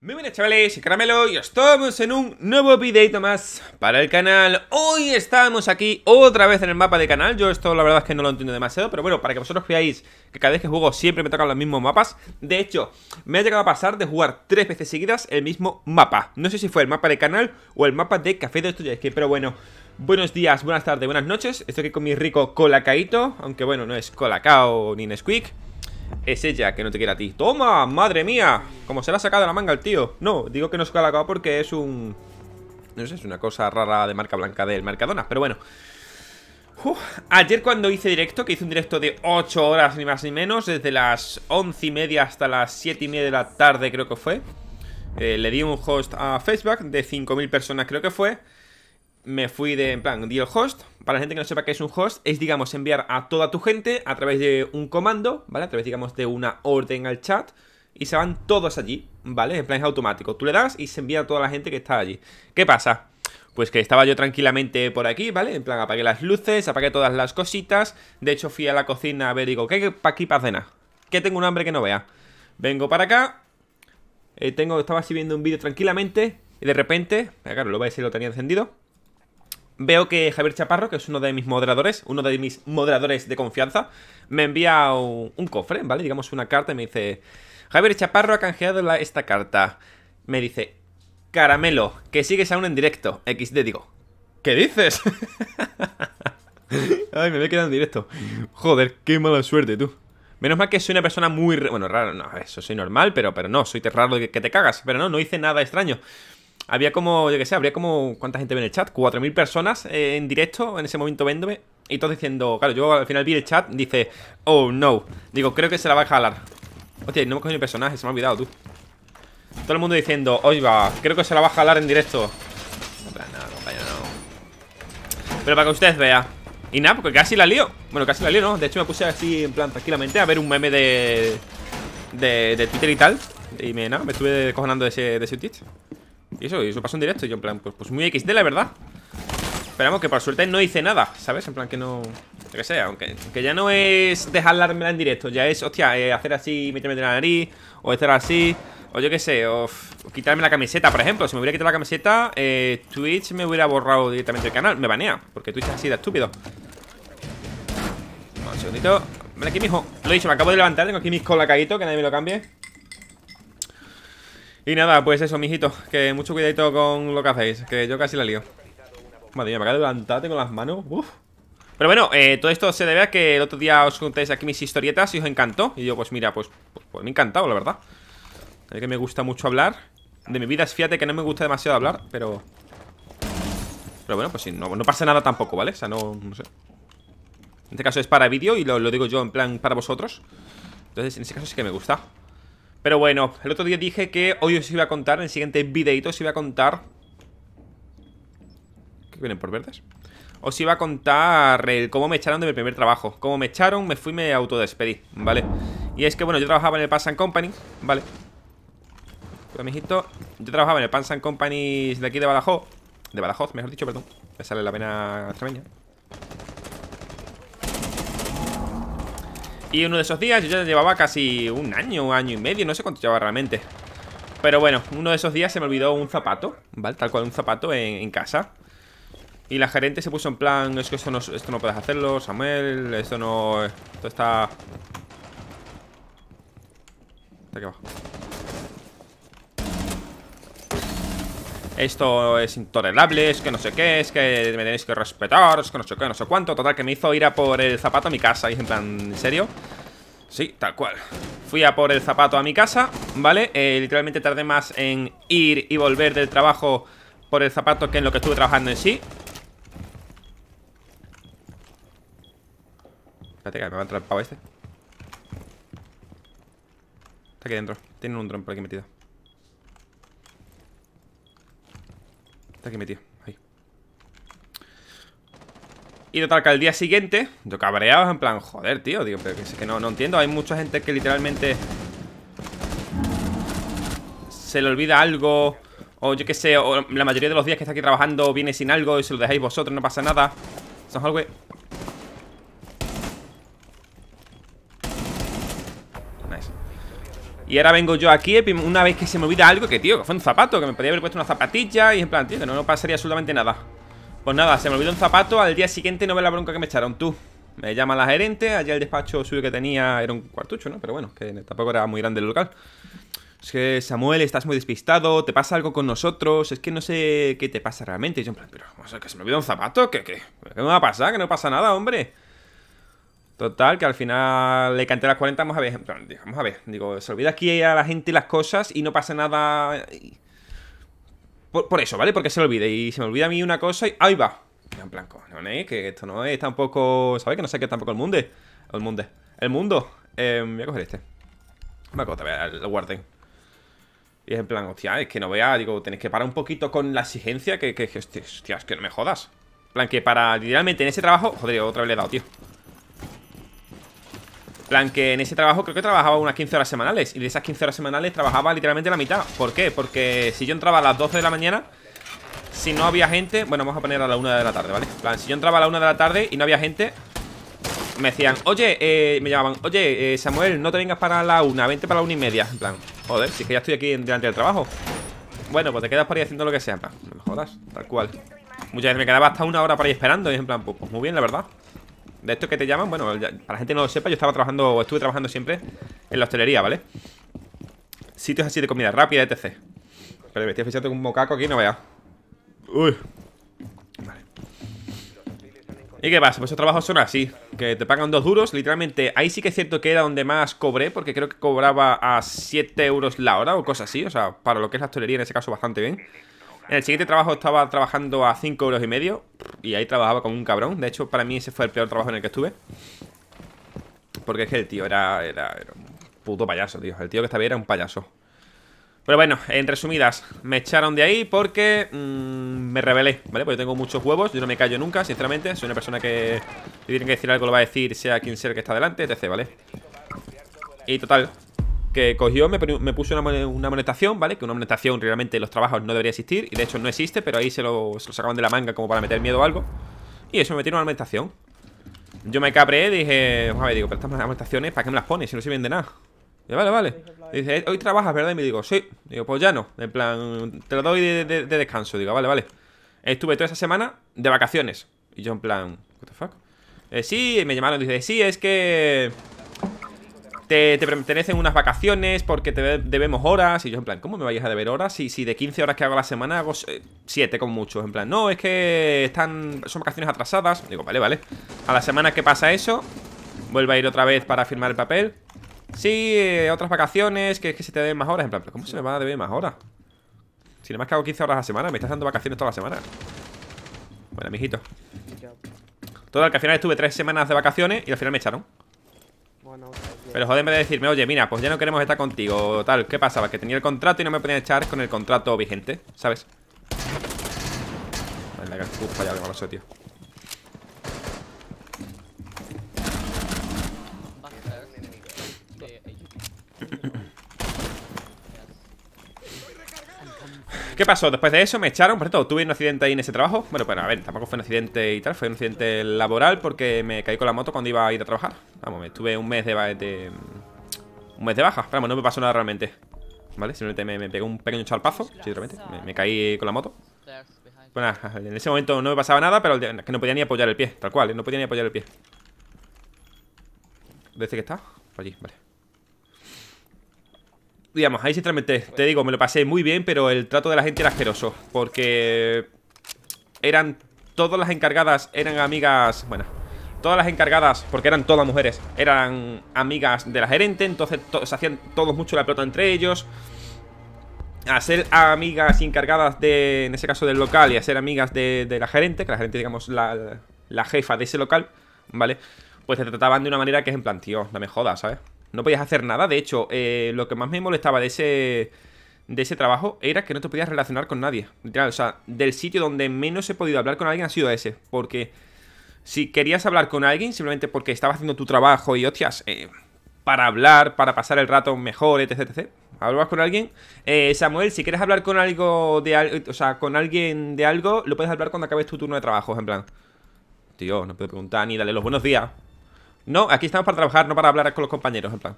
Muy buenas chavales, soy Caramelo y estamos en un nuevo videito más para el canal Hoy estamos aquí otra vez en el mapa de canal Yo esto la verdad es que no lo entiendo demasiado Pero bueno, para que vosotros veáis que cada vez que juego siempre me tocan los mismos mapas De hecho, me ha llegado a pasar de jugar tres veces seguidas el mismo mapa No sé si fue el mapa de canal o el mapa de Café de Estudio Pero bueno, buenos días, buenas tardes, buenas noches Estoy aquí con mi rico colacaito Aunque bueno, no es colacao ni Nesquik es ella que no te quiere a ti ¡Toma! ¡Madre mía! Como se la ha sacado la manga el tío No, digo que no se la ha sacado porque es un... No sé, es una cosa rara de marca blanca del Mercadona Pero bueno ayer cuando hice directo, que hice un directo de 8 horas ni más ni menos, desde las 11 y media hasta las 7 y media de la tarde creo que fue, eh, le di un host a Facebook de 5.000 personas creo que fue, me fui de, en plan, dio host. Para la gente que no sepa qué es un host, es, digamos, enviar a toda tu gente a través de un comando, ¿vale? A través, digamos, de una orden al chat. Y se van todos allí, ¿vale? En plan es automático. Tú le das y se envía a toda la gente que está allí. ¿Qué pasa? Pues que estaba yo tranquilamente por aquí, ¿vale? En plan, apagué las luces, apagué todas las cositas. De hecho, fui a la cocina a ver, digo, ¿qué hay aquí para cena? Que tengo un hambre que no vea. Vengo para acá. Eh, tengo, estaba así viendo un vídeo tranquilamente. Y de repente, eh, claro, lo a decir, lo tenía encendido veo que Javier Chaparro, que es uno de mis moderadores, uno de mis moderadores de confianza, me envía un, cofre, ¿vale? Digamos una carta y me dice, Javier Chaparro ha canjeado esta carta. Me dice, caramelo, que sigues aún en directo. XD digo, ¿qué dices? Ay, me voy en directo. Joder, qué mala suerte, tú. Menos mal que soy una persona muy... Bueno, raro, no, eso soy normal, pero, pero no, soy raro que te cagas. Pero no, no hice nada extraño había como, yo qué sé, habría como, ¿cuánta gente ve en el chat? 4.000 personas eh, en directo en ese momento véndome. Y todos diciendo, claro, yo al final vi el chat, dice, oh no. Digo, creo que se la va a jalar. Hostia, no me cogido el personaje, se me ha olvidado, tú. Todo el mundo diciendo, va creo que se la va a jalar en directo. No, no, no, Pero para que ustedes vean. Y nada, porque casi la lío. Bueno, casi la lío, ¿no? De hecho, me puse así, en plan, tranquilamente, a ver un meme de. de, Twitter y tal. Y me, nada, me estuve cojonando de ese, de y eso, y eso pasó en directo. Y yo, en plan, pues, pues muy XD, la verdad. Esperamos que por suerte no hice nada, ¿sabes? En plan que no... Yo qué sé, aunque, que ya no es dejarla en directo, ya es, hostia, eh, hacer así, meterme en la nariz, o hacer así, o yo qué sé, o, quitarme la camiseta, por ejemplo. Si me hubiera quitado la camiseta, eh, Twitch me hubiera borrado directamente el canal, me banea, porque Twitch es sido estúpido. Un segundito. Ven aquí, mijo. Lo he dicho, me acabo de levantar, tengo aquí mis colacaditos, que nadie me lo cambie. Y nada, pues eso, mijito Que mucho cuidadito con lo que hacéis Que yo casi la lío Madre mía, me acabo de levantar, con las manos Uf pero bueno, eh, todo esto se debe a que el otro día os contéis aquí mis historietas y os encantó. Y yo, pues mira, pues, pues, pues me ha encantado, la verdad. Es que me gusta mucho hablar. De mi vida, fíjate que no me gusta demasiado hablar, pero... Pero bueno, pues sí, no, pasa nada tampoco, ¿vale? O sea, no, no sé. En este caso es para vídeo y lo, digo yo en plan para vosotros. Entonces, en este caso sí que me gusta. Pero bueno, el otro día dije que hoy os iba a contar, en el siguiente videito os iba a contar... ¿Qué vienen por verdes? Os iba a contar el cómo me echaron de mi primer trabajo. Cómo me echaron, me fui, me autodespedí, ¿vale? Y es que, bueno, yo trabajaba en el Pansan Company, ¿vale? Cuidado, pues, yo trabajaba en el Pansan Company de aquí de Badajoz. De Badajoz, mejor dicho, perdón. Me sale la pena extremeña. Y uno de esos días yo ya llevaba casi un año, un año y medio, no sé cuánto llevaba realmente Pero bueno, uno de esos días se me olvidó un zapato, ¿vale? Tal cual, un zapato en, casa Y la gerente se puso en plan, es que esto no, esto no puedes hacerlo, Samuel, esto no... Esto está... Está aquí abajo esto es intolerable, es que no sé qué, es que me tenéis que respetar, es que no sé qué, no sé cuánto. Total, que me hizo ir a por el zapato a mi casa. Y en plan, ¿en serio? Sí, tal cual. Fui a por el zapato a mi casa, ¿vale? Eh, literalmente tardé más en ir y volver del trabajo por el zapato que en lo que estuve trabajando en sí. Espérate, que me va a entrar el pavo este. Está aquí dentro. tiene un dron por aquí metido. Está aquí metido, ahí y total, que al día siguiente, yo cabreado, en plan, joder, tío, digo, pero que, es que no, entiendo. Hay mucha gente que literalmente se le olvida algo, o yo qué sé, o la mayoría de los días que está aquí trabajando viene sin algo y se lo dejáis vosotros, no pasa nada. Son algo Y ahora vengo yo aquí Una vez que se me olvida algo Que tío, que fue un zapato Que me podía haber puesto una zapatilla Y en plan, tío, que no, no pasaría absolutamente nada Pues nada, se me olvidó un zapato Al día siguiente no ve la bronca que me echaron tú Me llama la gerente Allá el despacho suyo que tenía Era un cuartucho, ¿no? Pero bueno, que tampoco era muy grande el local es que Samuel, estás muy despistado, te pasa algo con nosotros, es que no sé qué te pasa realmente. Y yo en plan, pero, o que se me olvidó un zapato, ¿qué, qué? ¿Qué me va a pasar? Que no pasa nada, hombre. Total, que al final le canté las 40, vamos a ver, vamos a ver, digo, se olvida aquí a la gente y las cosas y no pasa nada... Por, eso, ¿vale? Porque se lo olvide y se me olvida a mí una cosa y... ¡Ahí va! En blanco, no, Que esto no es tampoco... ¿Sabes? Que no sé qué tampoco el mundo. El mundo. El em, mundo. Eh, voy a coger este. Me lo guarden. Y es en plan, hostia, es que no vea, digo, tenéis que parar un poquito con la exigencia que, que, es que no me jodas. En plan, que para, literalmente, en ese trabajo, joder, otra vez le he dado, tío plan que en ese trabajo creo que trabajaba unas 15 horas semanales Y de esas 15 horas semanales trabajaba literalmente la mitad ¿Por qué? Porque si yo entraba a las 12 de la mañana Si no había gente... Bueno, vamos a poner a la 1 de la tarde, ¿vale? plan, si yo entraba a la 1 de la tarde y no había gente Me decían, oye, eh", me llamaban Oye, eh, Samuel, no te vengas para la 1, vente para la 1 y media En plan, joder, si es que ya estoy aquí delante del trabajo Bueno, pues te quedas por ahí haciendo lo que sea plan, No me jodas, tal cual Muchas veces me quedaba hasta una hora para ir esperando Y en plan, pues, pues muy bien, la verdad de estos que te llaman, bueno, para la gente no lo sepa, yo estaba trabajando, o estuve trabajando siempre en la hostelería, ¿vale? Sitios así de comida rápida, etc. Pero me estoy fichando con un mocaco aquí, no vea. Uy. Vale. ¿Y qué pasa? Pues esos trabajos son así, que te pagan dos duros, literalmente. Ahí sí que es cierto que era donde más cobré, porque creo que cobraba a 7 euros la hora o cosas así, o sea, para lo que es la hostelería en ese caso bastante bien. En el siguiente trabajo estaba trabajando a 5 euros y medio y ahí trabajaba con un cabrón. De hecho, para mí ese fue el peor trabajo en el que estuve. Porque es que el tío era, era, un puto payaso, tío. El tío que estaba ahí era un payaso. Pero bueno, en resumidas, me echaron de ahí porque mm, me rebelé, ¿vale? Porque yo tengo muchos huevos, yo no me callo nunca, sinceramente. Soy una persona que Si tienen que decir algo, lo va a decir, sea quien sea el que está delante, etc., ¿vale? Y total, que cogió, me, me puso una, una, monetación, ¿vale? Que una monetación realmente los trabajos no debería existir, y de hecho no existe, pero ahí se lo, sacaban de la manga como para meter miedo o algo. Y eso me metieron una monetación. Yo me cabré, dije, vamos a ver, digo, pero estas monetaciones, ¿para qué me las pones si no sirven de nada? Y vale, vale. dice, eh, hoy trabajas, ¿verdad? Y me digo, sí. Digo, pues ya no. En plan, te lo doy de, descanso. Digo, vale, vale. Estuve toda esa semana de vacaciones. Y yo en plan, what the fuck. Eh, sí, me llamaron y dice, sí, es que te, te pertenecen unas vacaciones porque te debemos horas. Y yo, en plan, ¿cómo me vayas a deber horas? y si de 15 horas que hago a la semana hago 7 eh, con mucho En plan, no, es que están son vacaciones atrasadas. Digo, vale, vale. A la semana que pasa eso, vuelvo a ir otra vez para firmar el papel. Sí, eh, otras vacaciones, que es que se te deben más horas. En plan, ¿pero cómo se me va a deber más horas? Si nada más que hago 15 horas a la semana, me estás dando vacaciones toda la semana. Bueno, mijito. Total, que al final estuve tres semanas de vacaciones y al final me echaron. Pero joder, de decirme, oye, mira, pues ya no queremos estar contigo tal, ¿qué pasaba? Que tenía el contrato y no me podían echar con el contrato vigente, ¿sabes? Vale, la fallado malo tío ¿Qué pasó? Después de eso me echaron, por cierto, tuve un accidente ahí en ese trabajo Bueno, pero a ver, tampoco fue un accidente y tal Fue un accidente laboral porque me caí con la moto cuando iba a ir a trabajar Vamos, me tuve un mes de, un mes de baja Vamos, no me pasó nada realmente ¿Vale? Simplemente me, me pegó un pequeño charpazo Sinceramente, me, me caí con la moto bueno, pues en ese momento no me pasaba nada, pero que no podía ni apoyar el pie, tal cual, no podía ni apoyar el pie. ¿Dónde que está? Por allí, vale digamos, ahí sinceramente, te digo, me lo pasé muy bien, pero el trato de la gente era asqueroso. Porque eran todas las encargadas, eran amigas, bueno, todas las encargadas, porque eran todas mujeres, eran amigas de la gerente, entonces se hacían todos mucho la pelota entre ellos. A ser amigas encargadas de, en ese caso del local, y a ser amigas de, la gerente, que la gerente, digamos, la, la jefa de ese local, ¿vale? Pues se trataban de una manera que es en plan, tío, no me jodas, ¿sabes? No podías hacer nada. De hecho, eh, lo que más me molestaba de ese, de ese trabajo era que no te podías relacionar con nadie. Literal, o sea, del sitio donde menos he podido hablar con alguien ha sido ese. Porque si querías hablar con alguien simplemente porque estabas haciendo tu trabajo y hostias, eh, para hablar, para pasar el rato mejor, etc. etc. Hablabas con alguien. Eh, Samuel, si quieres hablar con algo de sea, con alguien de algo, lo puedes hablar cuando acabes tu turno de trabajo, en plan. Tío, no puedo preguntar ni darle los buenos días. No, aquí estamos para trabajar, no para hablar con los compañeros, en plan.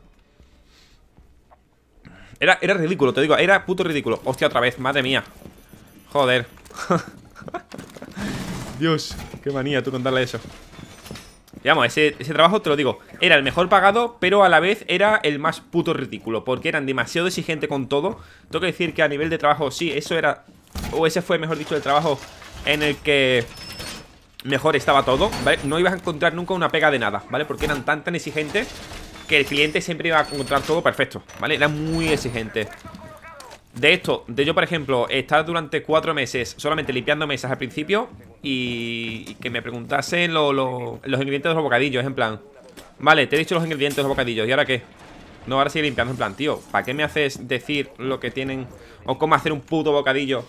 Era, era ridículo, te digo, era puto ridículo. Hostia, otra vez, madre mía. Joder. Dios, qué manía tú contarle eso. Digamos, ese, ese, trabajo, te lo digo, era el mejor pagado, pero a la vez era el más puto ridículo, porque eran demasiado exigentes con todo. Tengo que decir que a nivel de trabajo, sí, eso era... O ese fue, mejor dicho, el trabajo en el que mejor estaba todo, ¿vale? No ibas a encontrar nunca una pega de nada, ¿vale? Porque eran tan tan exigentes que el cliente siempre iba a encontrar todo perfecto, ¿vale? Era muy exigente. De esto, de yo, por ejemplo, estar durante cuatro meses solamente limpiando mesas al principio y, que me preguntasen los ingredientes de los bocadillos, en plan, vale, te he dicho los ingredientes de los bocadillos, ¿y ahora qué? No, ahora sigue limpiando, en plan, tío, ¿para qué me haces decir lo que tienen o cómo hacer un puto bocadillo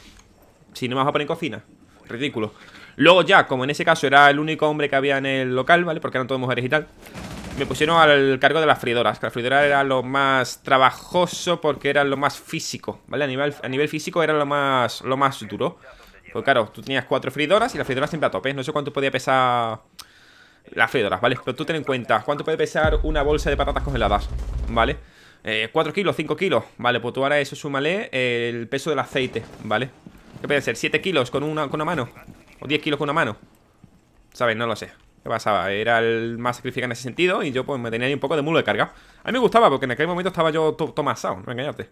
si no me vas a poner en cocina? Ridículo. Luego ya, como en ese caso era el único hombre que había en el local, ¿vale? Porque eran todas mujeres y tal me pusieron al cargo de las fridoras, que la fridoras era lo más trabajoso porque era lo más físico, ¿vale? A nivel, a nivel físico era lo más, lo más duro. Pues claro, tú tenías cuatro fridoras y las fridoras siempre a tope. No sé cuánto podía pesar las fridoras, ¿vale? Pero tú ten en cuenta, ¿cuánto puede pesar una bolsa de patatas congeladas? ¿Vale? Eh, ¿Cuatro kilos, ¿Cinco kilos, ¿vale? Pues tú ahora eso súmale el peso del aceite, ¿vale? ¿Qué puede ser? ¿7 kilos con una, con una mano? O 10 kilos con una mano. ¿Sabes? No lo sé. ¿Qué pasaba? Era el más sacrificado en ese sentido y yo pues me tenía ahí un poco de mulo de carga. A mí me gustaba porque en aquel momento estaba yo tomasado no me engañarte.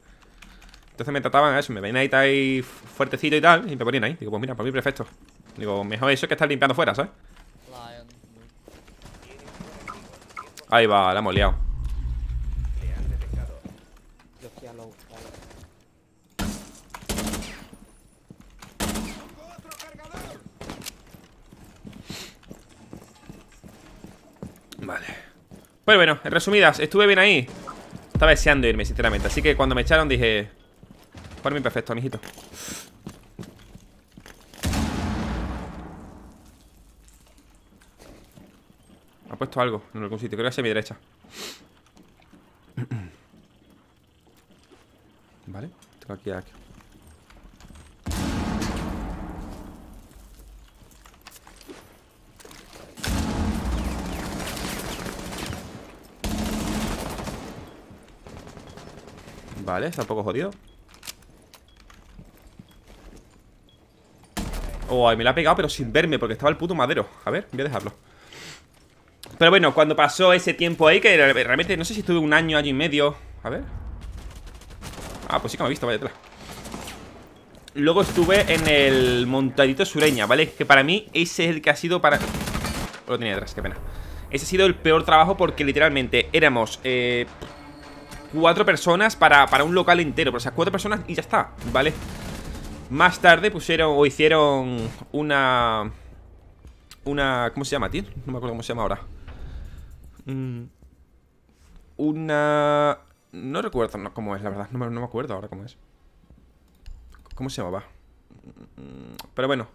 Entonces me trataban a eso, me venían ahí, fuertecito y tal, y me ponían ahí. Digo, pues mira, para mí perfecto. Digo, mejor eso que estar limpiando fuera, ¿sabes? Ahí va, la hemos liado. bueno, en resumidas, estuve bien ahí Estaba deseando irme, sinceramente Así que cuando me echaron dije Por mi perfecto, mijito Ha puesto algo en algún sitio, creo que a mi derecha Vale, tengo aquí, aquí Vale, está un poco jodido Oh, me la ha pegado pero sin verme Porque estaba el puto madero A ver, voy a dejarlo Pero bueno, cuando pasó ese tiempo ahí Que realmente, no sé si estuve un año, año y medio A ver Ah, pues sí que me he visto, vaya atrás Luego estuve en el montadito sureña, ¿vale? Que para mí ese es el que ha sido para... Lo tenía detrás, qué pena Ese ha sido el peor trabajo porque literalmente éramos... Eh, cuatro personas para, un local entero. O sea, cuatro personas y ya está, ¿vale? Más tarde pusieron o hicieron una... Una... ¿Cómo se llama, tío? No me acuerdo cómo se llama ahora. Mm. Una... No recuerdo cómo es, la verdad. No me, no me acuerdo ahora cómo es. ¿Cómo se llamaba? Mm, pero bueno.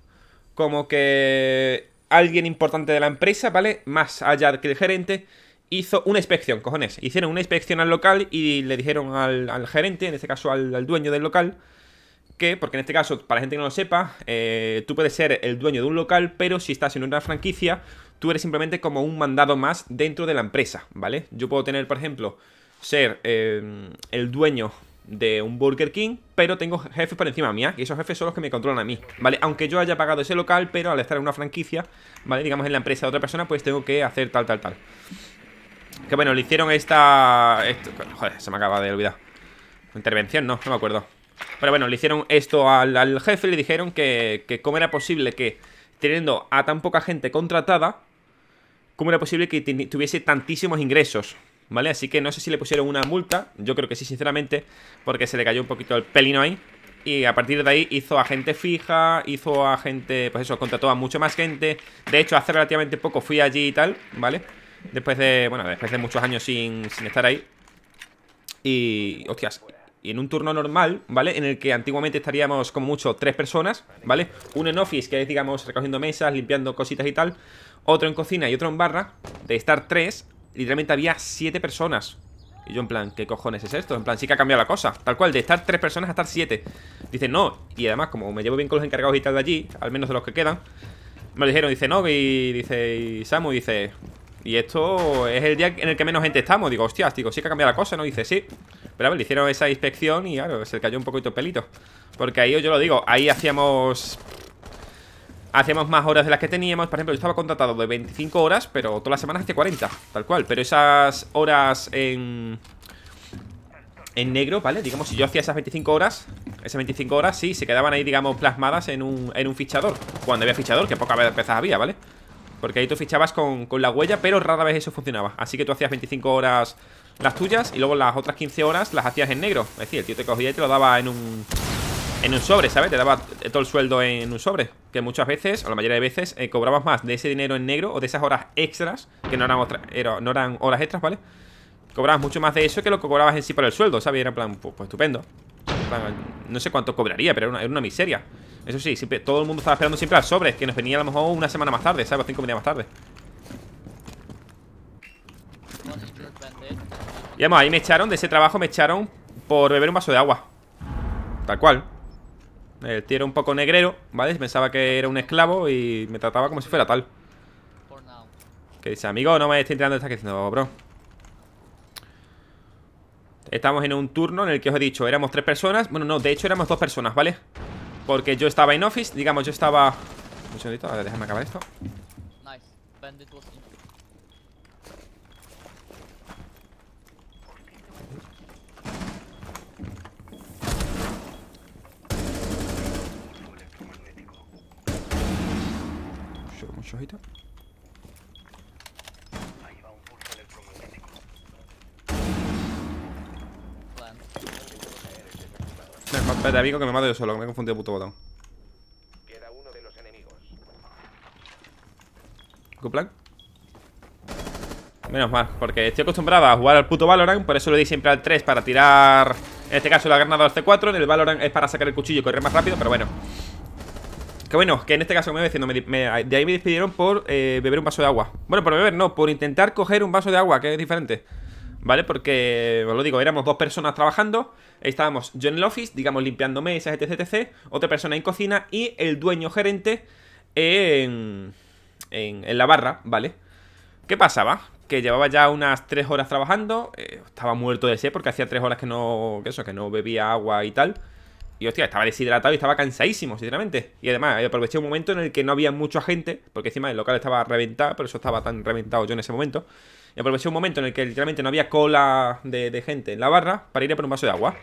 Como que alguien importante de la empresa, ¿vale? Más allá que el gerente, hizo una inspección, cojones. Hicieron una inspección al local y le dijeron al, gerente, en este caso al, dueño del local, que, porque en este caso, para la gente que no lo sepa, eh, tú puedes ser el dueño de un local, pero si estás en una franquicia, tú eres simplemente como un mandado más dentro de la empresa, ¿vale? Yo puedo tener, por ejemplo, ser eh, el dueño de un Burger King, pero tengo jefes por encima mía, y esos jefes son los que me controlan a mí, ¿vale? Aunque yo haya pagado ese local, pero al estar en una franquicia, ¿vale? Digamos en la empresa de otra persona, pues tengo que hacer tal, tal, tal. Que bueno, le hicieron esta... Joder, se me acaba de olvidar Intervención, no, no me acuerdo Pero bueno, le hicieron esto al, al jefe Le dijeron que, que cómo era posible que Teniendo a tan poca gente contratada Cómo era posible que tuviese tantísimos ingresos ¿Vale? Así que no sé si le pusieron una multa Yo creo que sí, sinceramente Porque se le cayó un poquito el pelino ahí y a partir de ahí hizo a gente fija, hizo a gente, pues eso, contrató a mucho más gente. De hecho, hace relativamente poco fui allí y tal, ¿vale? Después de, bueno, después de muchos años sin, estar ahí Y, hostias, y en un turno normal, ¿vale? En el que antiguamente estaríamos como mucho tres personas, ¿vale? Uno en office, que es, digamos, recogiendo mesas, limpiando cositas y tal Otro en cocina y otro en barra De estar tres, literalmente había siete personas y yo en plan, ¿qué cojones es esto? En plan, sí que ha cambiado la cosa Tal cual, de estar tres personas a estar siete dice no Y además, como me llevo bien con los encargados y tal de allí Al menos de los que quedan Me lo dijeron, dice, no Y dice, y Samu dice y esto es el día en el que menos gente estamos Digo, hostias, digo, sí que ha cambiado la cosa, ¿no? dice, sí Pero a ver, le hicieron esa inspección y claro, se cayó un poquito pelito Porque ahí, yo lo digo, ahí hacíamos... Hacíamos más horas de las que teníamos Por ejemplo, yo estaba contratado de 25 horas Pero todas las semanas hacía 40, tal cual Pero esas horas en... En negro, ¿vale? Digamos, si yo hacía esas 25 horas Esas 25 horas, sí, se quedaban ahí, digamos, plasmadas en un, en un fichador Cuando había fichador, que pocas veces había, ¿vale? vale porque ahí tú fichabas con, la huella, pero rara vez eso funcionaba Así que tú hacías 25 horas las tuyas y luego las otras 15 horas las hacías en negro Es decir, el tío te cogía y te lo daba en un, en un sobre, ¿sabes? Te daba todo el sueldo en un sobre Que muchas veces, o la mayoría de veces, eh, cobrabas más de ese dinero en negro O de esas horas extras, que no eran, no eran horas extras, ¿vale? Cobrabas mucho más de eso que lo que cobrabas en sí por el sueldo, ¿sabes? era en plan, pues, pues estupendo No sé cuánto cobraría, pero era una miseria eso sí, todo el mundo estaba esperando siempre al sobre Que nos venía a lo mejor una semana más tarde, ¿sabes? cinco días más tarde Y vamos, ahí me echaron, de ese trabajo me echaron Por beber un vaso de agua Tal cual El tío era un poco negrero, ¿vale? Pensaba que era un esclavo y me trataba como si fuera tal Que dice, amigo, no me esté enterando de esta que bro Estamos en un turno en el que os he dicho Éramos tres personas, bueno, no, de hecho éramos dos personas, ¿vale? vale porque yo estaba en office, digamos, yo estaba... Un segundito, a ver, déjame acabar esto. Mucho, mucho ojito. Espérate, amigo, que me mato yo solo, me he confundido puto botón. plan? Menos mal, porque estoy acostumbrado a jugar al puto Valorant Por eso le di siempre al 3 para tirar En este caso la granada al C4 En el Valorant es para sacar el cuchillo y correr más rápido, pero bueno Que bueno, que en este caso me, diciendo, De ahí me despidieron por eh, beber un vaso de agua Bueno, por beber no, por intentar coger un vaso de agua Que es diferente ¿vale? Porque, os lo digo, éramos dos personas trabajando, estábamos yo en el office, digamos, limpiando mesas, etc, etc, otra persona en cocina y el dueño gerente en, en, la barra, ¿vale? ¿Qué pasaba? Que llevaba ya unas tres horas trabajando, eh, estaba muerto de sed porque hacía tres horas que no, que eso, que no bebía agua y tal. Y hostia, estaba deshidratado y estaba cansadísimo, sinceramente. Y además, eh, aproveché un momento en el que no había mucha gente, porque encima el local estaba reventado, por eso estaba tan reventado yo en ese momento. Y aproveché un momento en el que literalmente no había cola de, gente en la barra para ir a por un vaso de agua.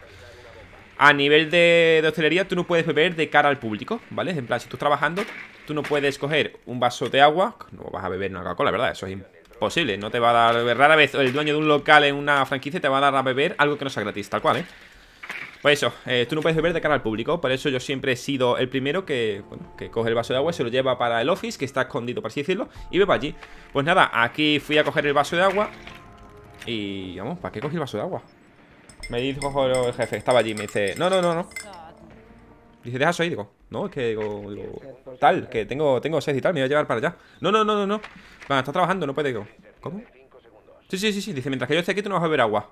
A nivel de, de, hostelería, tú no puedes beber de cara al público, ¿vale? En plan, si tú estás trabajando, tú no puedes coger un vaso de agua. No vas a beber una Coca-Cola, ¿verdad? Eso es imposible. No te va a dar. Rara vez el dueño de un local en una franquicia te va a dar a beber algo que no sea gratis, tal cual, ¿eh? Pues eso, eh, tú no puedes beber de cara al público, por eso yo siempre he sido el primero que, coge el vaso de agua, se lo lleva para el office, que está escondido, por así decirlo, y beba allí. Pues nada, aquí fui a coger el vaso de agua y, vamos, ¿para qué cogí el vaso de agua? Me dijo el jefe, estaba allí, me dice, no, no, no, no. Dice, deja eso ahí, digo, no, es que digo, tal, que tengo, tengo sed y tal, me voy a llevar para allá. No, no, no, no, no. está trabajando, no puede, digo. ¿Cómo? Sí, sí, sí, sí, dice, mientras que yo esté aquí tú no vas a beber agua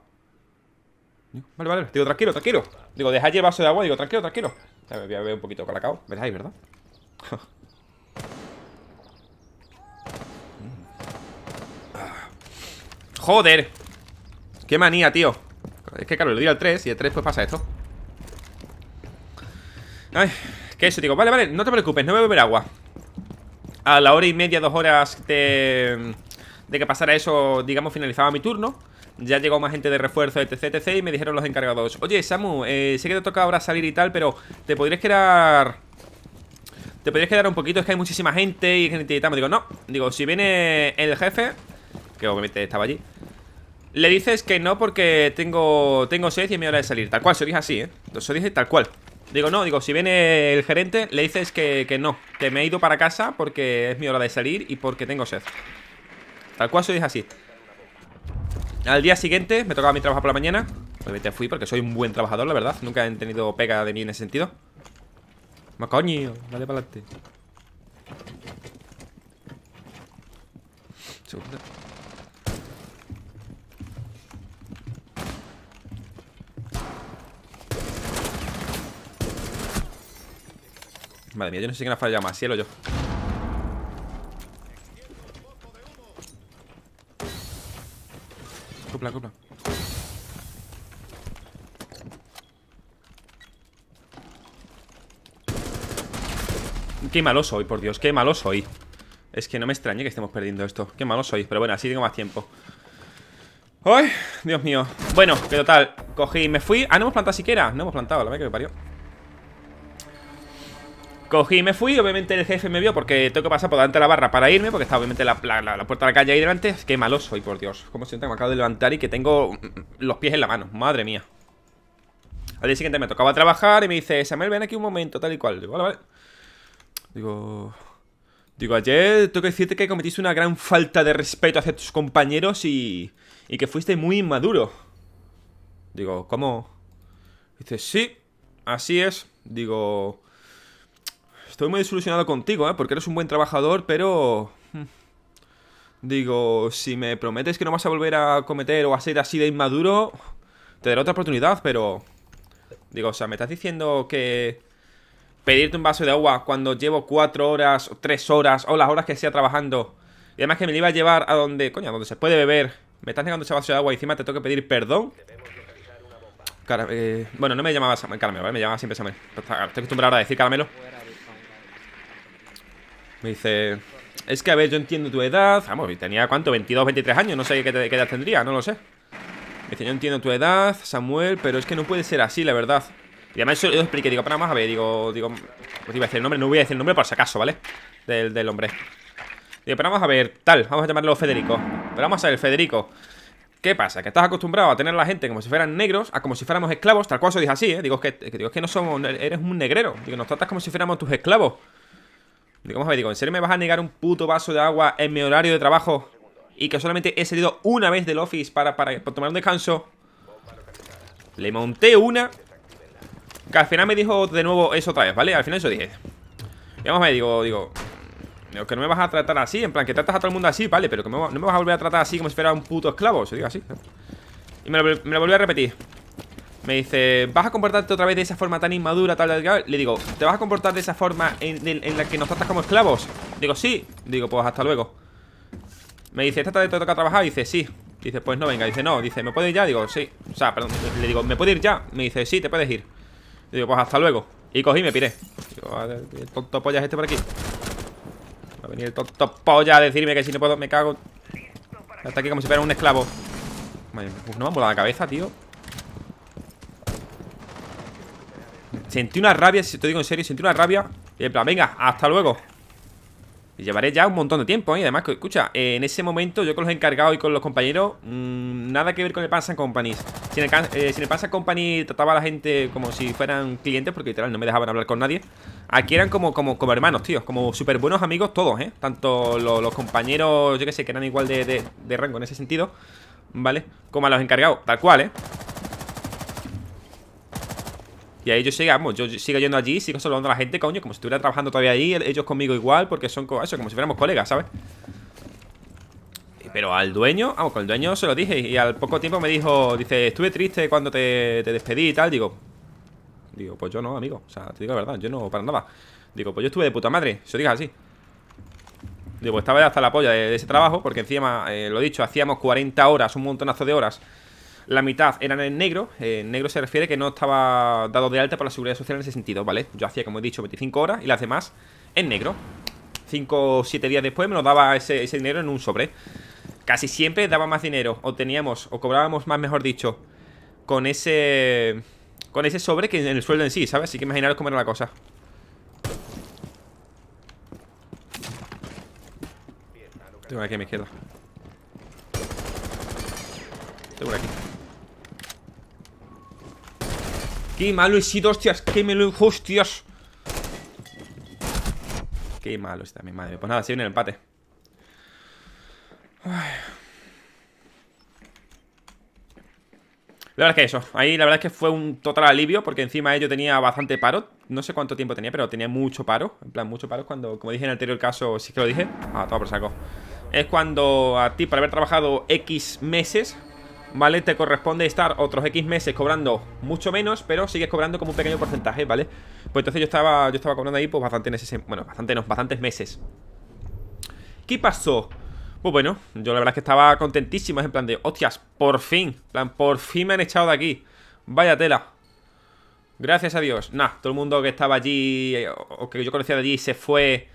vale, vale, digo, tranquilo, tranquilo Digo, deja el vaso de agua, digo, tranquilo, tranquilo ya, Voy a beber un poquito de colacao, ¿verdad? ¿Verdad? ¡Joder! ¡Qué manía, tío! Es que claro, le doy al 3 y el 3 pues pasa esto Ay, ¿qué es eso? Digo, vale, vale, no te preocupes, no voy a beber agua A la hora y media, dos horas de, de que pasara eso, digamos, finalizaba mi turno ya llegó más gente de refuerzo, etc, etc Y me dijeron los encargados Oye, Samu, eh, sé que te toca ahora salir y tal Pero te podrías quedar... Te podrías quedar un poquito, es que hay muchísima gente Y gente y tal, digo, no Digo, si viene el jefe Que obviamente estaba allí Le dices que no porque tengo tengo sed y es mi hora de salir Tal cual, se dije así, ¿eh? Se dije tal cual Digo, no, digo, si viene el gerente Le dices que, que no, que me he ido para casa Porque es mi hora de salir y porque tengo sed Tal cual se dije así al día siguiente me tocaba mi trabajo por la mañana Obviamente fui porque soy un buen trabajador, la verdad Nunca he tenido pega de mí en ese sentido Más coño, dale para adelante Madre mía, yo no sé quién ha fallado más, cielo yo Copla, copla. Qué malo soy, por Dios, qué malo soy. Es que no me extrañe que estemos perdiendo esto. Qué malo soy, pero bueno, así tengo más tiempo. ¡Ay! Dios mío. Bueno, que tal? cogí y me fui. Ah, no hemos plantado siquiera. No hemos plantado, la verdad que me parió. Cogí y me fui, obviamente el jefe me vio porque tengo que pasar por delante de la barra para irme Porque está obviamente la, puerta de la calle ahí delante Qué malo soy, por Dios Como siento que me acabo de levantar y que tengo mm, mm, los pies en la mano Madre mía Al día siguiente me tocaba trabajar y me dice Samuel, ven aquí un momento, tal y cual Digo, vale, vale Digo... Digo, ayer tengo que decirte que cometiste una gran falta de respeto hacia tus compañeros y... Y que fuiste muy inmaduro Digo, ¿cómo? Dice, sí, así es Digo estoy muy desilusionado contigo, ¿eh? Porque eres un buen trabajador, pero... Hmm, digo, si me prometes que no vas a volver a cometer o a ser así de inmaduro, te daré otra oportunidad, pero... Digo, o sea, me estás diciendo que pedirte un vaso de agua cuando llevo cuatro horas, o tres horas, o las horas que sea trabajando, y además que me iba a llevar a donde, coño, donde se puede beber, me estás negando ese vaso de agua y encima te tengo que pedir perdón. Eh, bueno, no me llamabas caramelo, Me llamabas siempre Samuel. Estoy acostumbrado a decir caramelo. Me dice, es que a ver, yo entiendo tu edad. Vamos, tenía cuánto, 22, 23 años, no sé qué, edad tendría, no lo sé. Me dice, yo entiendo tu edad, Samuel, pero es que no puede ser así, la verdad. Y además yo, expliqué, digo, para más, a ver, digo, digo, pues iba a decir el nombre, no voy a decir el nombre por si acaso, ¿vale? Del, hombre. Digo, pero vamos a ver, tal, vamos a llamarlo Federico. Pero vamos a ver, Federico. ¿Qué pasa? Que estás acostumbrado a tener a la gente como si fueran negros, a como si fuéramos esclavos, tal cual se dice así, ¿eh? Digo, es que, digo, es que no somos, eres un negrero. Digo, nos tratas como si fuéramos tus esclavos. Vamos a ver, digo, ¿en serio me vas a negar un puto vaso de agua en mi horario de trabajo? Y que solamente he salido una vez del office para, tomar un descanso Le monté una Que al final me dijo de nuevo eso otra vez, ¿vale? Al final eso dije vamos a ver, digo, digo que no me vas a tratar así, en plan, que tratas a todo el mundo así, vale Pero que no me vas a volver a tratar así como si fuera un puto esclavo Se diga así Y me lo volví a repetir me dice, ¿vas a comportarte otra vez de esa forma tan inmadura, tal, tal, Le digo, ¿te vas a comportar de esa forma en, la que nos tratas como esclavos? Digo, sí. Digo, pues hasta luego. Me dice, ¿esta tarde te toca trabajar? Dice, sí. Dice, pues no, venga. Dice, no. Dice, ¿me puedo ir ya? Digo, sí. O sea, perdón. Le digo, ¿me puedo ir ya? Me dice, sí, te puedes ir. Digo, pues hasta luego. Y cogí y me piré. Digo, ah, el tonto polla es este por aquí. Va a venir el tonto polla a decirme que si no puedo, me cago. Hasta aquí como si fuera un esclavo. Madre, pues, no me ha molado la cabeza, tío. Sentí una rabia, si te digo en serio, sentí una rabia. En plan, venga, hasta luego. llevaré ya un montón de tiempo, Y ¿eh? Además, escucha, eh, en ese momento yo con los encargados y con los compañeros, mm, nada que ver con el Pansan Company. Si el, eh, el Company trataba a la gente como si fueran clientes, porque literal no me dejaban hablar con nadie. Aquí eran como, como, como hermanos, tío, como súper buenos amigos todos, ¿eh? Tanto los, compañeros, yo qué sé, que eran igual de, de rango en ese sentido, ¿vale? Como a los encargados, tal cual, ¿eh? Y ahí yo sigamos, yo sigo yendo allí, sigo saludando a la gente, coño, como si estuviera trabajando todavía ahí, ellos conmigo igual, porque son eso, como si fuéramos colegas, ¿sabes? Pero al dueño, vamos, con el dueño se lo dije y al poco tiempo me dijo, dice, estuve triste cuando te, despedí y tal, digo, digo, pues yo no, amigo, o sea, te digo la verdad, yo no, para nada. Digo, pues yo estuve de puta madre, se lo digas así. Digo, estaba hasta la polla de, ese trabajo, porque encima, lo eh, lo dicho, hacíamos 40 horas, un montonazo de horas la mitad eran en negro. en negro se refiere que no estaba dado de alta por la seguridad social en ese sentido, ¿vale? Yo hacía, como he dicho, 25 horas y las demás en negro. 5 o 7 días después me lo daba ese, dinero en un sobre. Casi siempre daba más dinero, o teníamos, o cobrábamos más, mejor dicho, con ese con ese sobre que en el sueldo en sí, ¿sabes? Así que imaginaros cómo era la cosa. Tengo aquí a mi izquierda. Tengo aquí. Qué malo he sido, hostias. Qué malo, hostias. Qué malo está mi madre. Pues nada, si viene el empate. La verdad es que eso, ahí la verdad es que fue un total alivio Porque encima yo tenía bastante paro No sé cuánto tiempo tenía, pero tenía mucho paro En plan, mucho paro cuando, como dije en el anterior caso Sí que lo dije, ah, todo por saco Es cuando a ti, por haber trabajado X meses ¿vale? Te corresponde estar otros X meses cobrando mucho menos, pero sigues cobrando como un pequeño porcentaje, ¿vale? Pues entonces yo estaba, yo estaba cobrando ahí, pues bastante en bueno, bastante no, bastantes meses. ¿Qué pasó? Pues bueno, yo la verdad es que estaba contentísimo, es en plan de, hostias, por fin, plan, por fin me han echado de aquí. Vaya tela. Gracias a Dios. Nah, todo el mundo que estaba allí, eh, o que yo conocía de allí, se fue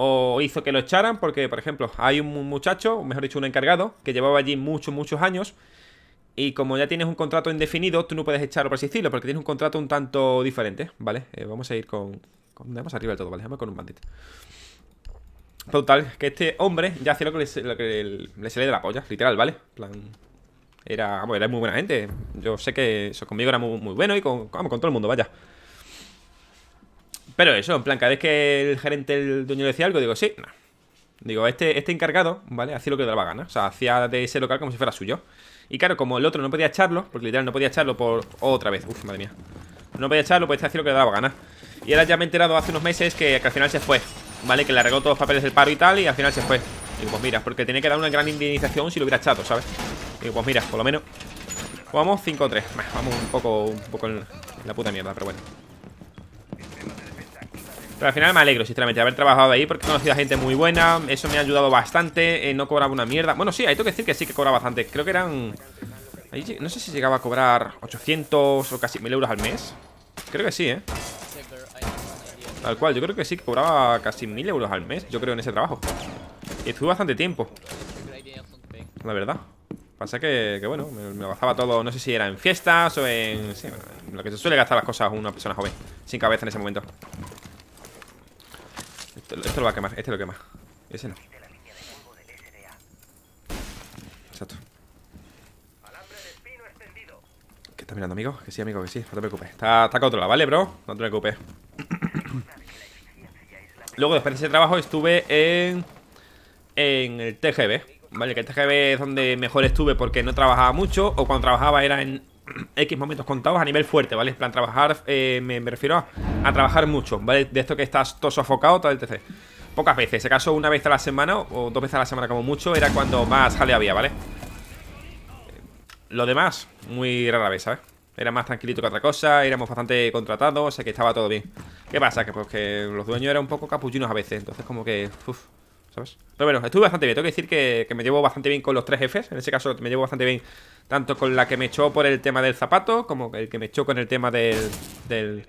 o hizo que lo echaran, porque, por ejemplo, hay un muchacho, mejor dicho, un encargado, que llevaba allí muchos, muchos años y como ya tienes un contrato indefinido, tú no puedes echarlo por así decirlo, porque tienes un contrato un tanto diferente, ¿vale? Eh, vamos a ir con, con... Vamos arriba del todo, ¿vale? Vamos con un bandit. Total, que este hombre ya hacía lo que, le, lo le de la polla, literal, ¿vale? plan... Era, vamos, era muy buena gente. Yo sé que eso conmigo era muy, bueno y con, todo el mundo, vaya. Pero eso, en plan, cada vez que el gerente, el dueño le decía algo, digo, sí, no. Digo, este, este encargado, ¿vale? Hacía lo que le daba gana. O sea, hacía de ese local como si fuera suyo. Y claro, como el otro no podía echarlo, porque literal no podía echarlo por otra vez. Uf, madre mía. No podía echarlo, pues este hacía lo que le daba ganas. Y ahora ya me he enterado hace unos meses que, al final se fue. ¿Vale? Que le arregló todos los papeles del paro y tal, y al final se fue. Y pues mira, porque tenía que dar una gran indemnización si lo hubiera echado, ¿sabes? Y pues mira, por lo menos. Vamos 5-3. Vamos un poco, un poco en la puta mierda, pero bueno. Pero al final me alegro, sinceramente, de haber trabajado ahí Porque he conocido a gente muy buena Eso me ha ayudado bastante eh, No cobraba una mierda Bueno, sí, hay que decir que sí que cobraba bastante Creo que eran... no sé si llegaba a cobrar 800 o casi 1000 euros al mes Creo que sí, ¿eh? Tal cual, yo creo que sí que cobraba casi 1000 euros al mes Yo creo en ese trabajo Y estuve bastante tiempo La verdad Pasa que, bueno, me, gastaba todo No sé si era en fiestas o en... lo que se suele gastar las cosas una persona joven Sin cabeza en ese momento esto este lo va a quemar, este lo quema. Ese no. Exacto. ¿Qué estás mirando, amigo? Que sí, amigo, que sí, no te preocupes. Está, está lado, ¿vale, bro? No te preocupes. Luego, después de ese trabajo, estuve en. En el TGB. Vale, que el TGB es donde mejor estuve porque no trabajaba mucho. O cuando trabajaba era en X momentos contados a nivel fuerte, ¿vale? En plan, trabajar, eh, me, refiero a, trabajar mucho, ¿vale? De esto que estás todo sofocado, tal, etc. Pocas veces, si acaso una vez a la semana o dos veces a la semana como mucho, era cuando más sale había, ¿vale? Lo demás, muy rara vez, ¿sabes? Era más tranquilito que otra cosa, éramos bastante contratados, o sea que estaba todo bien. ¿Qué pasa? Que pues los dueños eran un poco capullinos a veces, entonces como que... ¿sabes? Pero bueno, estuve bastante bien. Tengo que decir que, me llevo bastante bien con los tres jefes. En ese caso me llevo bastante bien tanto con la que me echó por el tema del zapato como el que me echó con el tema del,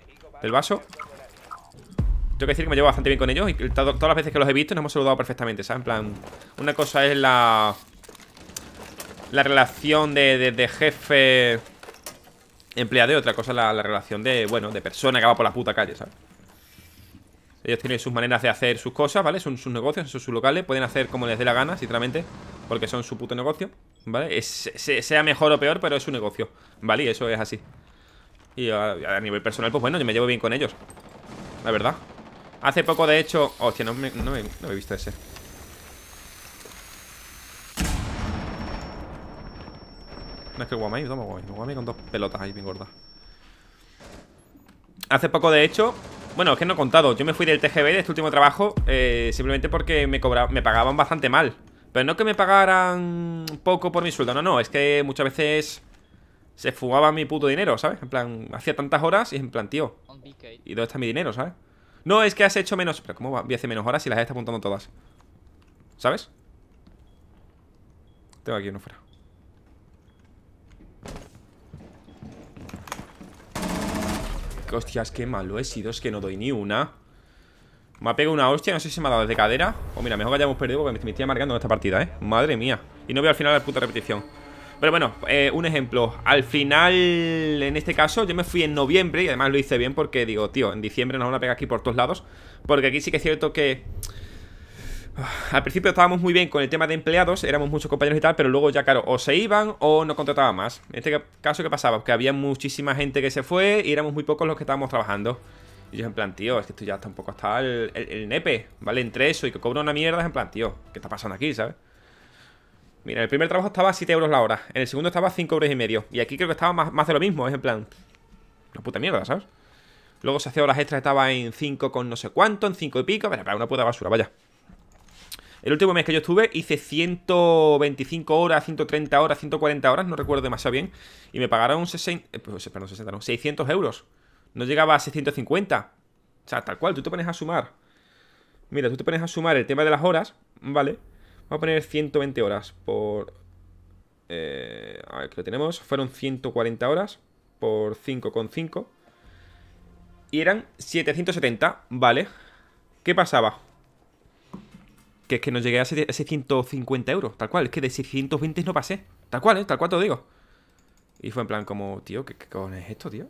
vaso. Tengo que decir que me llevo bastante bien con ellos y todas las veces que los he visto nos hemos saludado perfectamente, ¿sabes? En plan, una cosa es la... La relación de, jefe empleado y otra cosa es la, relación de, bueno, de persona que va por la puta calle, ¿sabes? Ellos tienen sus maneras de hacer sus cosas, ¿vale? Son sus negocios, son sus locales Pueden hacer como les dé la gana, sinceramente Porque son su puto negocio, ¿vale? sea mejor o peor, pero es su negocio ¿Vale? Y eso es así Y a, nivel personal, pues bueno, yo me llevo bien con ellos La verdad Hace poco, de hecho... Hostia, no me, he visto ese No es que Guamai, toma Guamai Guamai con dos pelotas ahí bien gorda Hace poco, de hecho, bueno, es que no he contado. Yo me fui del TGB de este último trabajo eh, simplemente porque me, me pagaban bastante mal. Pero no que me pagaran poco por mi sueldo, no, no. Es que muchas veces se fugaba mi puto dinero, ¿sabes? En plan, hacía tantas horas y en plan, tío. ¿Y dónde está mi dinero, sabes? No, es que has hecho menos. Pero ¿cómo voy a hacer menos horas si las estado apuntando todas? ¿Sabes? Tengo aquí uno fuera. Hostias, qué malo he sido Es que no doy ni una Me ha pegado una hostia, no sé si me ha dado desde cadera O mira, mejor que hayamos perdido porque me estoy amargando en esta partida, ¿eh? Madre mía Y no veo al final la puta repetición pero bueno, eh, un ejemplo Al final, en este caso Yo me fui en noviembre y además lo hice bien porque digo Tío, en diciembre nos van a pegar aquí por todos lados Porque aquí sí que es cierto que Ah, al principio estábamos muy bien con el tema de empleados, éramos muchos compañeros y tal, pero luego ya, claro, o se iban o no contrataban más. En este caso, ¿qué pasaba? Que había muchísima gente que se fue y éramos muy pocos los que estábamos trabajando. Y yo en plan, tío, es que esto ya tampoco está el, el, el nepe, ¿vale? Entre eso y que cobra una mierda, es en plan, tío, ¿qué está pasando aquí, sabes? Mira, el primer trabajo estaba a 7 euros la hora, en el segundo estaba a 5 euros y medio, y aquí creo que estaba más, de lo mismo, es en plan, una puta mierda, ¿sabes? Luego se hacía horas extras, estaba en 5 con no sé cuánto, en 5 y pico, pero para una puta basura, vaya. El último mes que yo estuve hice 125 horas, 130 horas, 140 horas, no recuerdo demasiado bien. Y me pagaron 60, 600 eh, pues, euros. No llegaba a 650. O sea, tal cual, tú te pones a sumar. Mira, tú te pones a sumar el tema de las horas, ¿vale? Vamos a poner 120 horas por... Eh, a ver, que lo tenemos. Fueron 140 horas por 5,5. Y eran 770, ¿vale? ¿Qué pasaba? Que es que no llegué a 650 euros, tal cual. Es que de 620 no pasé. Tal cual, ¿eh? Tal cual te lo digo. Y fue en plan como, tío, ¿qué, qué cojones es esto, tío?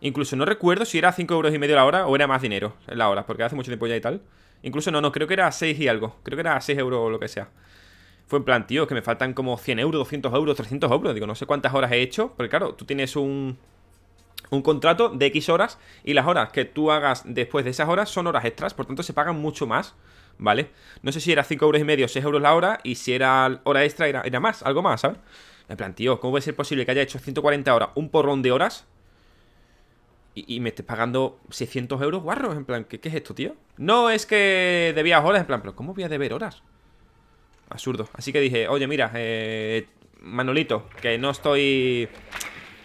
Incluso no recuerdo si era 5 euros y medio la hora o era más dinero la hora, porque hace mucho tiempo ya y tal. Incluso no, no, creo que era 6 y algo. Creo que era 6 euros o lo que sea. Fue en plan, tío, que me faltan como 100 euros, 200 euros, 300 euros. Digo, no sé cuántas horas he hecho, porque claro, tú tienes un, un contrato de X horas y las horas que tú hagas después de esas horas son horas extras, por tanto se pagan mucho más. ¿vale? No sé si era 5 euros y medio, 6 euros la hora, y si era hora extra, era, más, algo más, ¿sabes? plan, tío ¿cómo puede ser posible que haya hecho 140 horas, un porrón de horas, y, me estés pagando 600 euros guarros? En plan, ¿qué, ¿qué, es esto, tío? No es que debías horas, en plan, pero ¿cómo voy a deber horas? Absurdo. Así que dije, oye, mira, eh, Manolito, que no estoy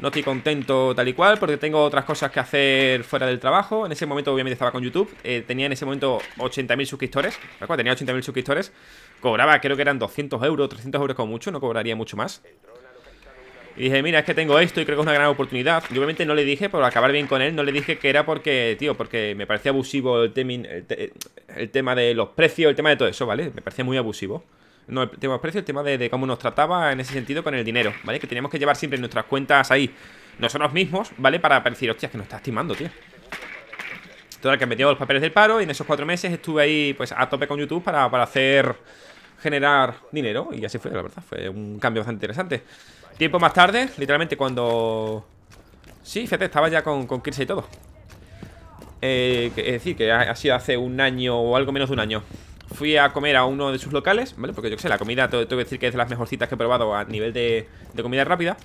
no estoy contento tal y cual porque tengo otras cosas que hacer fuera del trabajo. En ese momento obviamente estaba con YouTube, eh, tenía en ese momento 80.000 suscriptores, Tenía 80.000 suscriptores, cobraba creo que eran 200 euros, 300 euros como mucho, no cobraría mucho más. Y dije, mira, es que tengo esto y creo que es una gran oportunidad. Yo obviamente no le dije, por acabar bien con él, no le dije que era porque, tío, porque me parecía abusivo el, el tema de los precios, el tema de todo eso, ¿vale? Me parecía muy abusivo. No, el tema precio, el tema de, cómo nos trataba en ese sentido con el dinero, ¿vale? Que teníamos que llevar siempre nuestras cuentas ahí nosotros mismos, ¿vale? Para, decir, hostia, que nos está estimando, tío. el que metido los papeles del paro y en esos cuatro meses estuve ahí, pues, a tope con YouTube para, hacer generar dinero y así fue, la verdad, fue un cambio bastante interesante. Tiempo más tarde, literalmente cuando... Sí, fíjate, estaba ya con, con y todo. Eh, es decir, que ha sido hace un año o algo menos de un año. Fui a comer a uno de sus locales, ¿vale? Porque yo que sé, la comida, tengo, que decir que es de las mejorcitas que he probado a nivel de, comida rápida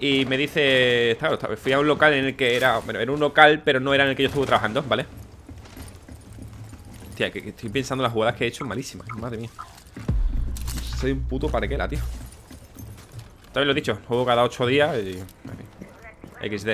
y me dice, claro, fui a un local en el que era, bueno, era un local, pero no era en el que yo estuve trabajando, ¿vale? Hostia, que, estoy pensando las jugadas que he hecho malísimas, madre mía. Soy un puto parequera, tío. También lo he dicho, juego cada 8 días y... XD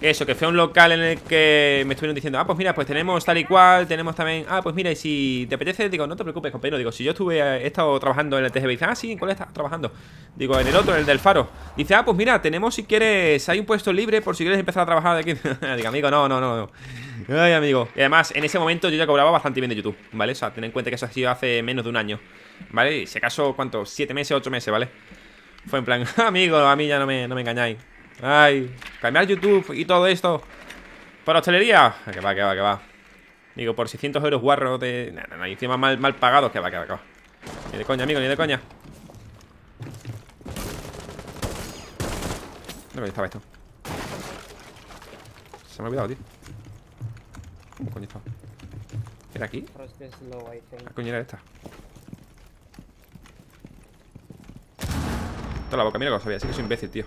Eso, que fue un local en el que me estuvieron diciendo Ah, pues mira, pues tenemos tal y cual Tenemos también, ah, pues mira, y si te apetece Digo, no te preocupes, compañero, digo, si yo estuve He estado trabajando en el TGB, dice, ah, sí, ¿en cuál estás trabajando? Digo, en el otro, en el del faro Dice, ah, pues mira, tenemos si quieres Hay un puesto libre por si quieres empezar a trabajar de aquí Digo, amigo, no, no, no, Ay, amigo, y además, en ese momento yo ya cobraba bastante bien de YouTube, ¿vale? O sea, ten en cuenta que eso ha sido hace menos de un año ¿Vale? Y si acaso, ¿cuánto? ¿Siete meses, ocho meses, ¿vale? Fue en plan, ah, amigo, a mí ya no me engañáis Ay, cambiar YouTube y todo esto. ¿Por hostelería? Que va, que va, que va. Digo, por 600 euros guarro de... No, no, no, encima mal, mal pagados. Que va, que va, que va. Ni de coña, amigo, ni de coña. ¿Dónde estaba esto? Se me ha olvidado, tío. ¿Cómo coño estaba? ¿Era aquí? ¿La coño era esta? Toda la boca, mira que lo sabía, así que soy imbécil, tío.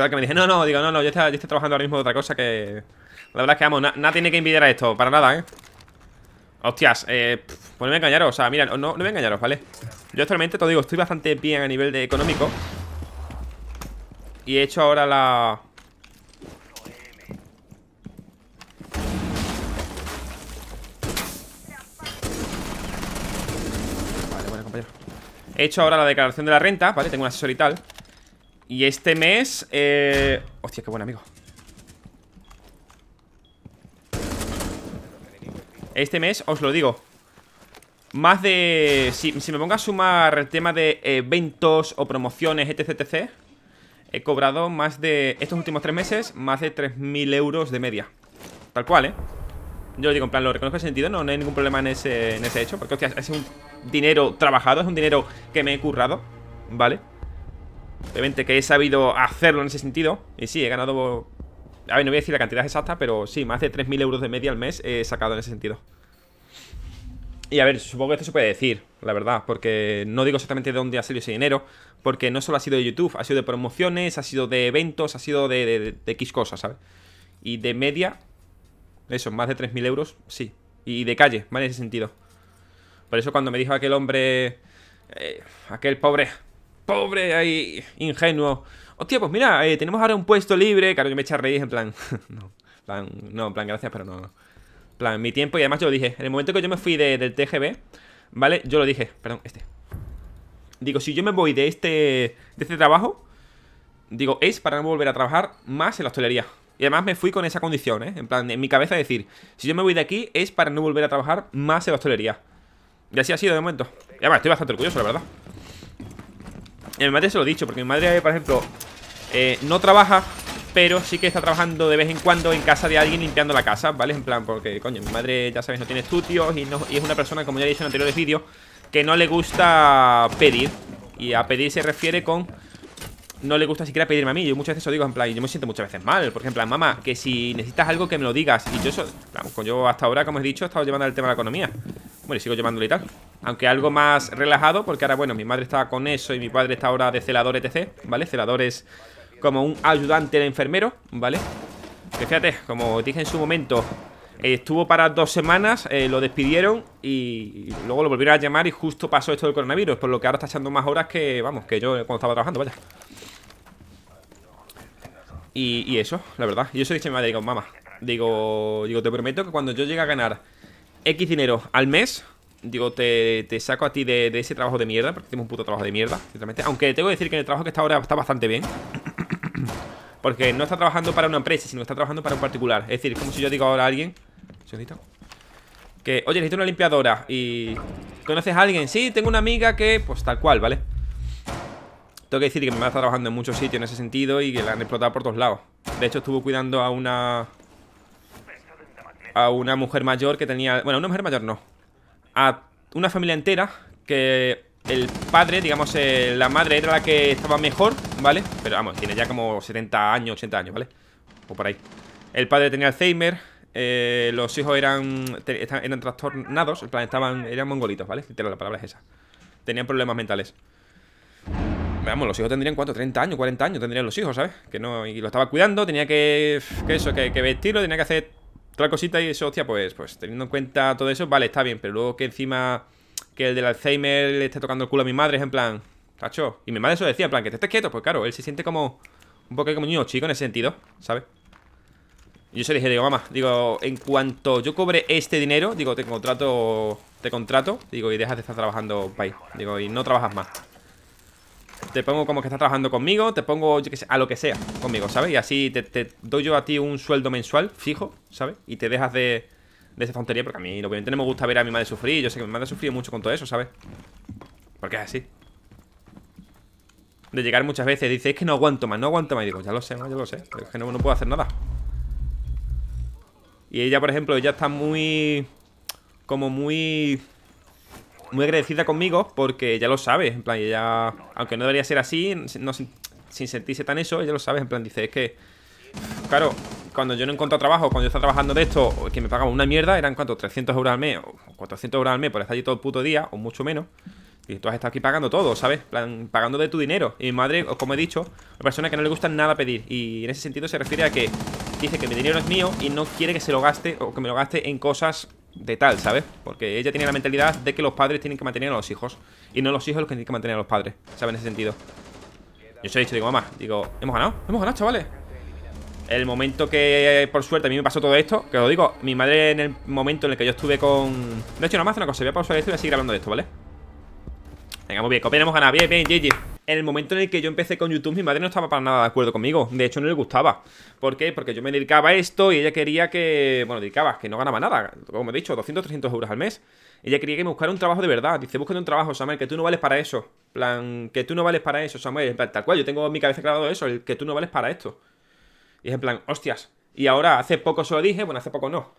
tal que me dije, no, no, digo, no, no, yo estoy, trabajando ahora mismo de otra cosa que... La verdad es que, vamos, nada tiene que envidiar a esto, para nada, ¿eh? Hostias, eh, pues engañaros, o sea, mira, no, no me engañaros, ¿vale? Yo actualmente, te digo, estoy bastante bien a nivel de económico Y he hecho ahora la... Vale, bueno, compañero He hecho ahora la declaración de la renta, ¿vale? Tengo un asesor y tal y este mes... Eh... Hostia, qué buen amigo. Este mes, os lo digo Más de... Si, me pongo a sumar el tema de eventos o promociones, etc, etc He cobrado más de... Estos últimos tres meses, más de 3.000 euros de media Tal cual, ¿eh? Yo lo digo, en plan, lo reconozco en sentido No, no hay ningún problema en ese, en ese hecho Porque, hostia, es un dinero trabajado Es un dinero que me he currado ¿Vale? Obviamente que he sabido hacerlo en ese sentido Y sí, he ganado... A ver, no voy a decir la cantidad exacta, pero sí, más de 3.000 euros de media al mes he sacado en ese sentido y a ver, supongo que esto se puede decir, la verdad, porque no digo exactamente de dónde ha salido ese dinero, porque no solo ha sido de YouTube, ha sido de promociones, ha sido de eventos, ha sido de, de, X cosas, ¿sabes? Y de media, eso, más de 3.000 euros, sí. Y de calle, ¿vale? En ese sentido. Por eso cuando me dijo aquel hombre, eh, aquel pobre pobre ahí, ingenuo. Hostia, pues mira, eh, tenemos ahora un puesto libre. Claro, que me echa a reír en plan. no, en plan, gracias, pero no. En plan, mi tiempo, y además yo lo dije. En el momento que yo me fui del TGB, ¿vale? Yo lo dije, perdón, este. Digo, si yo me voy de este, de este trabajo, digo, es para no volver a trabajar más en la hostelería. Y además me fui con esa condición, ¿eh? En plan, en mi cabeza decir, si yo me voy de aquí es para no volver a trabajar más en la hostelería. Y así ha sido de momento. Y además, estoy bastante orgulloso, la verdad. En mi madre se lo he dicho, porque mi madre, por ejemplo, eh, no trabaja, pero sí que está trabajando de vez en cuando en casa de alguien limpiando la casa, ¿vale? En plan, porque, coño, mi madre, ya sabes, no tiene estudios y, no, y es una persona, como ya he dicho en anteriores vídeos, que no le gusta pedir. Y a pedir se refiere con no le gusta siquiera pedirme a mí. Yo muchas veces os digo en plan, y yo me siento muchas veces mal. Por ejemplo, mamá, que si necesitas algo que me lo digas. Y yo eso, pues yo hasta ahora, como he dicho, he estado llevando el tema de la economía. Bueno, y sigo llevándolo y tal. Aunque algo más relajado, porque ahora, bueno, mi madre estaba con eso y mi padre está ahora de celador etc, ¿vale? Celador es como un ayudante de enfermero, ¿vale? Que fíjate, como dije en su momento, eh, estuvo para dos semanas, eh, lo despidieron y luego lo volvieron a llamar y justo pasó esto del coronavirus, por lo que ahora está echando más horas que, vamos, que yo cuando estaba trabajando, vaya. Y, eso, la verdad. Y eso dije a mi madre, digo, mamá, digo, digo, te prometo que cuando yo llegue a ganar X dinero al mes, digo, te, saco a ti de, ese trabajo de mierda, porque tengo un puto trabajo de mierda, sinceramente. Aunque tengo que decir que en el trabajo que está ahora está bastante bien. Porque no está trabajando para una empresa, sino que está trabajando para un particular. Es decir, como si yo digo ahora a alguien. Que, oye, necesito una limpiadora. Y. ¿Conoces a alguien? Sí, tengo una amiga que. Pues tal cual, ¿vale? Tengo que decir que mi a está trabajando en muchos sitios en ese sentido y que la han explotado por todos lados. De hecho, estuvo cuidando a una... A una mujer mayor que tenía... Bueno, una mujer mayor no. A una familia entera que el padre, digamos, eh, la madre era la que estaba mejor, ¿vale? Pero vamos, tiene ya como 70 años, 80 años, ¿vale? O por ahí. El padre tenía Alzheimer, eh, los hijos eran, eran trastornados, estaban, eran mongolitos, ¿vale? Literal, la palabra es esa. Tenían problemas mentales. Vamos, los hijos tendrían cuánto, 30 años, 40 años tendrían los hijos, ¿sabes? Que no, y lo estaba cuidando, tenía que, eso, que, vestirlo, tenía que hacer otra cosita y eso, hostia, pues, pues teniendo en cuenta todo eso, vale, está bien, pero luego que encima que el del Alzheimer le esté tocando el culo a mi madre, es en plan, cacho Y mi madre eso decía, en plan, que te estés quieto, pues claro, él se siente como un poco como niño chico en ese sentido, ¿sabes? yo se dije, digo, mamá, digo, en cuanto yo cobre este dinero, digo, te contrato, te contrato, digo, y dejas de estar trabajando, país, digo, y no trabajas más te pongo como que estás trabajando conmigo, te pongo yo sé, a lo que sea conmigo, ¿sabes? Y así te, doy yo a ti un sueldo mensual fijo, ¿sabes? Y te dejas de, de esa tontería, porque a mí obviamente no me gusta ver a mi madre sufrir, yo sé que mi madre sufrido mucho con todo eso, ¿sabes? Porque es así. De llegar muchas veces, dice, es que no aguanto más, no aguanto más. Y digo, ya lo sé, no, ya lo sé, es que no, no puedo hacer nada. Y ella, por ejemplo, ella está muy... Como muy muy agradecida conmigo porque ya lo sabe. En plan, ella, aunque no debería ser así, sin, sentirse tan eso, ella lo sabe. En plan, dice, es que, claro, cuando yo no encuentro trabajo, cuando yo estaba trabajando de esto, que me pagaban una mierda, eran cuánto, 300 euros al mes o 400 euros al mes por estar allí todo el puto día, o mucho menos. Y tú has estado aquí pagando todo, ¿sabes? Plan, pagando de tu dinero. Y mi madre, como he dicho, una persona que no le gusta nada pedir. Y en ese sentido se refiere a que dice que mi dinero es mío y no quiere que se lo gaste o que me lo gaste en cosas de tal, ¿sabes? Porque ella tiene la mentalidad de que los padres tienen que mantener a los hijos Y no los hijos los que tienen que mantener a los padres ¿Sabes? En ese sentido Yo se he dicho, digo, mamá Digo, hemos ganado, hemos ganado, chavales El momento que, por suerte, a mí me pasó todo esto Que os digo, mi madre en el momento en el que yo estuve con... De hecho, nada más una cosa, voy a pausar esto y voy a seguir hablando de esto, ¿vale? Venga, muy bien, copiaremos ganas, bien, bien, GG En el momento en el que yo empecé con YouTube, mi madre no estaba para nada de acuerdo conmigo De hecho, no le gustaba ¿Por qué? Porque yo me dedicaba a esto y ella quería que... Bueno, dedicaba, que no ganaba nada Como he dicho, 200, 300 euros al mes Ella quería que me buscara un trabajo de verdad Dice, búsquete un trabajo, Samuel, que tú no vales para eso plan, que tú no vales para eso, Samuel tal cual, yo tengo mi cabeza de eso El que tú no vales para esto Y es en plan, hostias Y ahora, hace poco se lo dije, bueno, hace poco no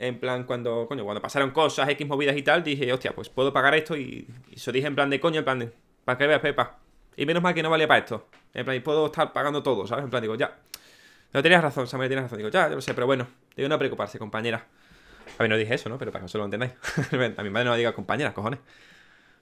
en plan, cuando, coño, cuando pasaron cosas, X movidas y tal, dije, hostia, pues puedo pagar esto y, y eso dije en plan de coño, en plan de, para que veas Pepa. Y menos mal que no valía para esto. En plan, y puedo estar pagando todo, ¿sabes? En plan, digo, ya. No tenías razón, Samuel, tienes razón. Digo, ya, yo lo sé, pero bueno, digo, no preocuparse, compañera. A mí no dije eso, ¿no? Pero para que no se lo entendáis. a mi madre no me diga compañera, cojones.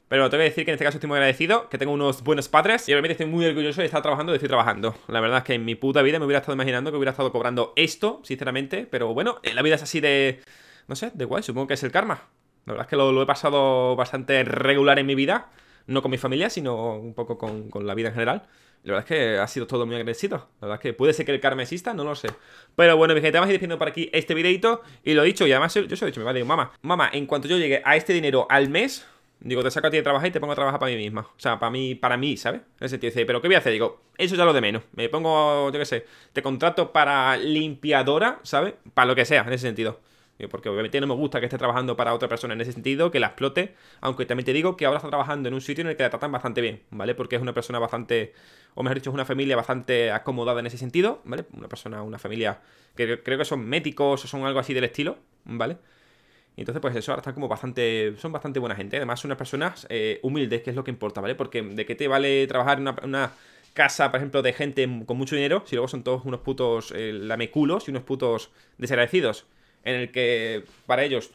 Pero tengo que decir que en este caso estoy muy agradecido, que tengo unos buenos padres y realmente estoy muy orgulloso de estar trabajando y estoy trabajando. La verdad es que en mi puta vida me hubiera estado imaginando que hubiera estado cobrando esto, sinceramente. Pero bueno, eh, la vida es así de... No sé, de guay, supongo que es el karma. La verdad es que lo, he pasado bastante regular en mi vida. No con mi familia, sino un poco con, la vida en general. La verdad es que ha sido todo muy agradecido, La verdad es que puede ser que el karma exista, no lo sé. Pero bueno, mi gente, vamos a ir despidiendo por aquí este videito. Y lo dicho, y además yo, se lo he dicho, mi madre, mamá. Mamá, en cuanto yo llegue a este dinero al mes, Digo, te saco a ti de trabajar y te pongo a trabajar para mí misma. O sea, para mí, para mí, ¿sabes? En ese sentido, dice, pero ¿qué voy a hacer? Digo, eso ya lo de menos. Me pongo, yo qué sé, te contrato para limpiadora, ¿sabes? Para lo que sea, en ese sentido. Digo, porque obviamente no me gusta que esté trabajando para otra persona en ese sentido, que la explote. Aunque también te digo que ahora está trabajando en un sitio en el que la tratan bastante bien, ¿vale? Porque es una persona bastante, o mejor dicho, es una familia bastante acomodada en ese sentido, ¿vale? Una persona, una familia que creo que son médicos o son algo así del estilo, ¿vale? entonces, pues eso ahora están como bastante. Son bastante buena gente. Además, son unas personas eh, humildes, que es lo que importa, ¿vale? Porque de qué te vale trabajar en una, casa, por ejemplo, de gente con mucho dinero, si luego son todos unos putos eh, lameculos y unos putos desagradecidos. En el que para ellos,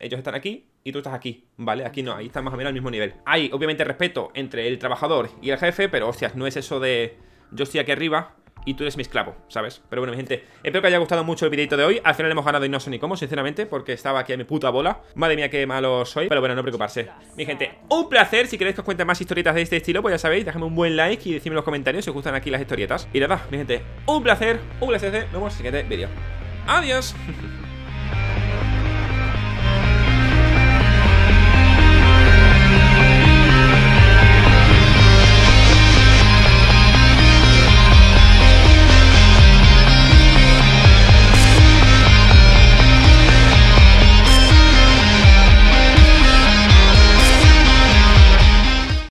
ellos están aquí y tú estás aquí, ¿vale? Aquí no, ahí están más o menos al mismo nivel. Hay, obviamente, respeto entre el trabajador y el jefe, pero hostias, no es eso de yo estoy aquí arriba y tú eres mi esclavo, ¿sabes? Pero bueno, mi gente, espero que haya gustado mucho el videito de hoy. Al final hemos ganado y no sé ni cómo, sinceramente, porque estaba aquí a mi puta bola. Madre mía, qué malo soy, pero bueno, no preocuparse. Mi gente, un placer. Si queréis que os cuente más historietas de este estilo, pues ya sabéis, dejadme un buen like y decidme en los comentarios si os gustan aquí las historietas. Y nada, mi gente, un placer, un placer. Nos vemos en el siguiente vídeo. Adiós.